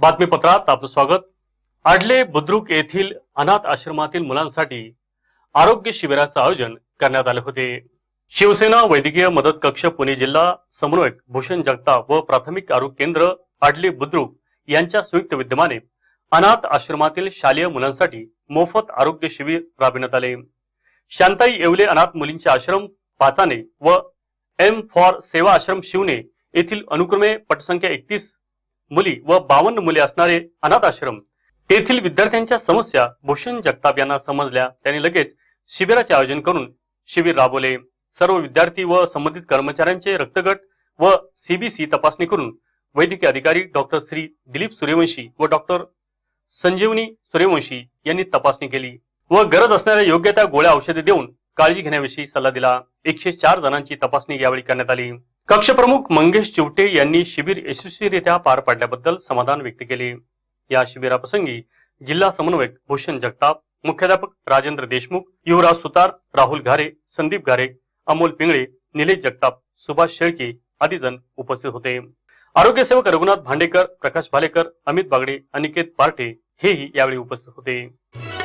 बातमीपत्रात आपलं स्वागत आडले बुद्रुक येथील अनाथ आश्रमातील मुलांसाठी आरोग्य शिबिराचं आयोजन करण्यात आले होते शिवसेना वैद्यकीय मदत कक्ष पुणे जिल्हा समन्वयक भूषण जगताप व प्राथमिक आरोग्य केंद्र आडले बुद्रुक यांच्या संयुक्त विद्यमाने अनाथ आश्रमातील शालेय मुलांसाठी मोफत आरोग्य शिबिर राबविण्यात आले शांताई येवले अनाथ मुलींचे आश्रम पाचाने व एम फॉर सेवा आश्रम शिवने येथील अनुक्रमे पटसंख्या एकतीस मुली व बावन्न मुले असणारे अनाथ आश्रम तेथील विद्यार्थ्यांच्या समस्या भूषण जगताप यांना समजल्या त्यांनी लगेच शिबिराचे आयोजन करून शिबिर राबवले सर्व विद्यार्थी व संबंधित कर्मचाऱ्यांचे रक्तगट व सीबीसी तपासणी करून वैद्यकीय अधिकारी डॉक्टर श्री दिलीप सूर्यवंशी व डॉक्टर संजीवनी सूर्यवंशी यांनी तपासणी केली व गरज असणाऱ्या योग्य त्या गोळ्या औषधे देऊन काळजी घेण्याविषयी सल्ला दिला एकशे चार जणांची तपासणी यावेळी करण्यात आली कक्षप्रमुख मंगेश चिवटे यांनी शिबिर यशस्वीरित्या पार पाडल्याबद्दल समाधान व्यक्त केले या शिबिराप्रसंगी जिल्हा समन्वयक भूषण जगताप मुख्याध्यापक राजेंद्र देशमुख युवराज सुतार राहुल घारे संदीप घारे अमोल पिंगळे निलेश जगताप सुभाष शेळके आदी जण उपस्थित होते आरोग्य सेवक रघुनाथ भांडेकर प्रकाश भालेकर अमित बागडे अनिकेत पार्टे हेही यावेळी उपस्थित होते